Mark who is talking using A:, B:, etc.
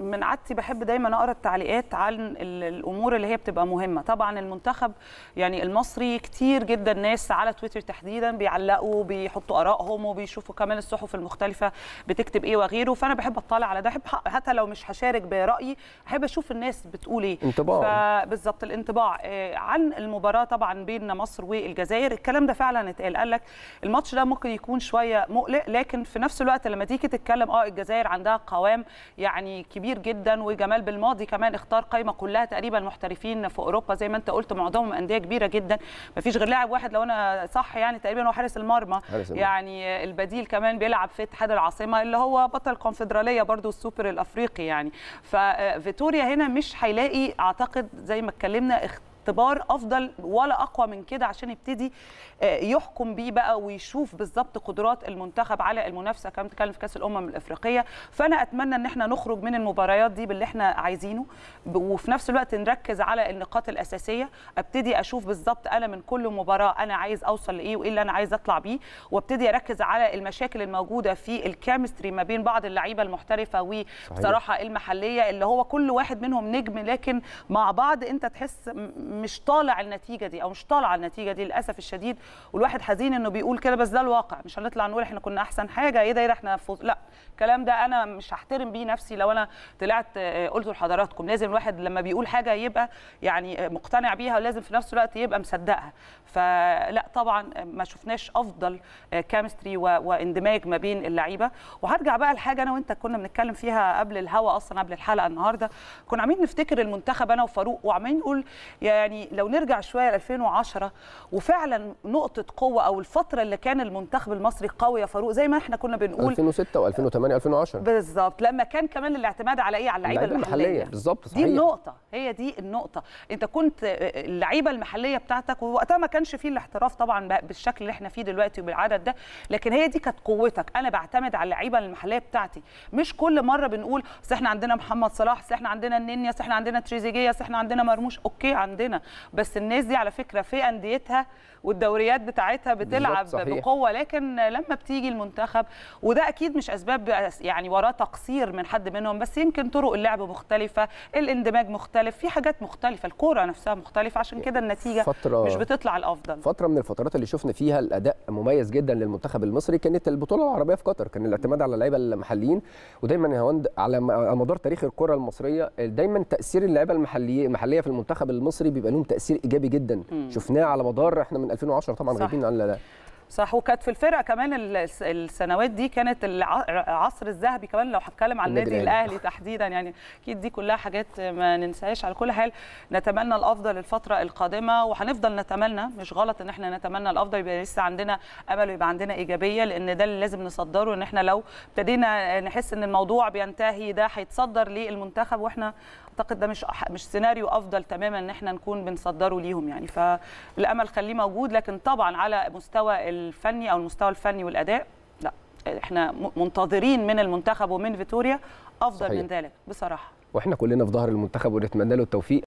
A: من عادتي بحب دايما اقرا التعليقات عن الامور اللي هي بتبقى مهمه طبعا المنتخب يعني المصري كتير جدا ناس على تويتر تحديدا بيعلقوا بيحطوا ارائهم وبيشوفوا كمان الصحف المختلفه بتكتب ايه وغيره فانا بحب اطلع على ده بحب حتى لو مش هشارك برايي احب اشوف الناس بتقول ايه انطباع بالظبط الانطباع آه، عن المباراه طبعا بين مصر والجزائر الكلام ده فعلا اتقال قال لك الماتش ده ممكن يكون شويه مقلق لكن في نفس الوقت لما تيجي تتكلم اه الجزائر عندها قوام يعني كبير كبير جدا وجمال بالماضي كمان اختار قائمه كلها تقريبا محترفين في اوروبا زي ما انت قلت معظمهم انديه كبيره جدا ما فيش غير لاعب واحد لو انا صح يعني تقريبا هو حارس المرمى يعني البديل كمان بيلعب في اتحاد العاصمه اللي هو بطل الكونفدراليه برضو السوبر الافريقي يعني ففيتوريا هنا مش هيلاقي اعتقد زي ما اتكلمنا اختيار اختبار افضل ولا اقوى من كده عشان يبتدي آه، يحكم بيه بقى ويشوف بالظبط قدرات المنتخب على المنافسه كما تكلم في كاس الامم الافريقيه فانا اتمنى ان احنا نخرج من المباريات دي باللي احنا عايزينه وفي نفس الوقت نركز على النقاط الاساسيه ابتدي اشوف بالظبط انا من كل مباراه انا عايز اوصل لايه وايه اللي انا عايز اطلع بيه وابتدي اركز على المشاكل الموجوده في الكيمستري ما بين بعض اللعيبه المحترفه وبصراحه المحليه اللي هو كل واحد منهم نجم لكن مع بعض انت تحس مش طالع النتيجه دي او مش طالعه النتيجه دي للاسف الشديد والواحد حزين انه بيقول كده بس ده الواقع مش هنطلع نقول احنا كنا احسن حاجه ايه ده إيه احنا فوز لا الكلام ده انا مش هحترم بيه نفسي لو انا طلعت آه، قلته لحضراتكم لازم الواحد لما بيقول حاجه يبقى يعني آه، مقتنع بيها ولازم في نفس الوقت يبقى مصدقها فلا طبعا آه، ما شفناش افضل كيمستري واندماج ما بين اللعيبه وهرجع بقى لحاجه انا وانت كنا بنتكلم فيها قبل الهوا اصلا قبل الحلقه النهارده كنا عاملين نفتكر المنتخب انا وفاروق وعمالين نقول يا يعني لو نرجع شويه ل 2010 وفعلا نقطه قوه او الفتره اللي كان المنتخب المصري قوي يا فاروق زي ما احنا كنا بنقول
B: 2006 و2008 2010 بالظبط
A: لما كان كمان الاعتماد على ايه على اللعيبه المحليه, المحلية. بالظبط صحيح دي النقطه هي دي النقطه انت كنت اللعيبه المحليه بتاعتك ووقتها ما كانش فيه الاحتراف طبعا بالشكل اللي احنا فيه دلوقتي وبالعدد ده لكن هي دي كانت قوتك انا بعتمد على اللعيبه المحليه بتاعتي مش كل مره بنقول احنا عندنا محمد صلاح احنا عندنا الننيا احنا عندنا تريزيجيه احنا عندنا مرموش اوكي عندنا عندنا بس الناس دي على فكره في انديتها والدوريات بتاعتها بتلعب بقوه لكن لما بتيجي المنتخب وده اكيد مش اسباب يعني وراه تقصير من حد منهم بس يمكن طرق اللعب مختلفه الاندماج مختلف في حاجات مختلفه الكوره نفسها مختلفه عشان كده النتيجه فترة مش بتطلع الافضل
B: فتره من الفترات اللي شفنا فيها الاداء مميز جدا للمنتخب المصري كانت البطوله العربيه في قطر كان الاعتماد على اللعيبه المحليين ودايما يا هوند على مدار تاريخ الكره المصريه دايما تاثير اللعيبه المحليه المحليه في المنتخب المصري بيبقى لهم تاثير ايجابي جدا شفناه على مدار احنا من 2010 طبعا غايبين عن لا لا
A: صح وكانت في الفرقه كمان السنوات دي كانت العصر الذهبي كمان لو هتكلم عن النادي الاهلي تحديدا يعني اكيد دي كلها حاجات ما ننساهاش على كل حال نتمنى الافضل الفتره القادمه وهنفضل نتمنى مش غلط ان احنا نتمنى الافضل يبقى لسه عندنا امل ويبقى عندنا ايجابيه لان ده اللي لازم نصدره ان احنا لو ابتدينا نحس ان الموضوع بينتهي ده هيتصدر للمنتخب واحنا اعتقد ده مش مش سيناريو افضل تماما ان احنا نكون بنصدره ليهم يعني فالامل خليه موجود لكن طبعا على مستوى الفني او المستوى الفني والاداء لا احنا منتظرين من المنتخب ومن فيتوريا افضل صحيح. من ذلك بصراحه
B: واحنا كلنا في ظهر المنتخب ونتمنى له التوفيق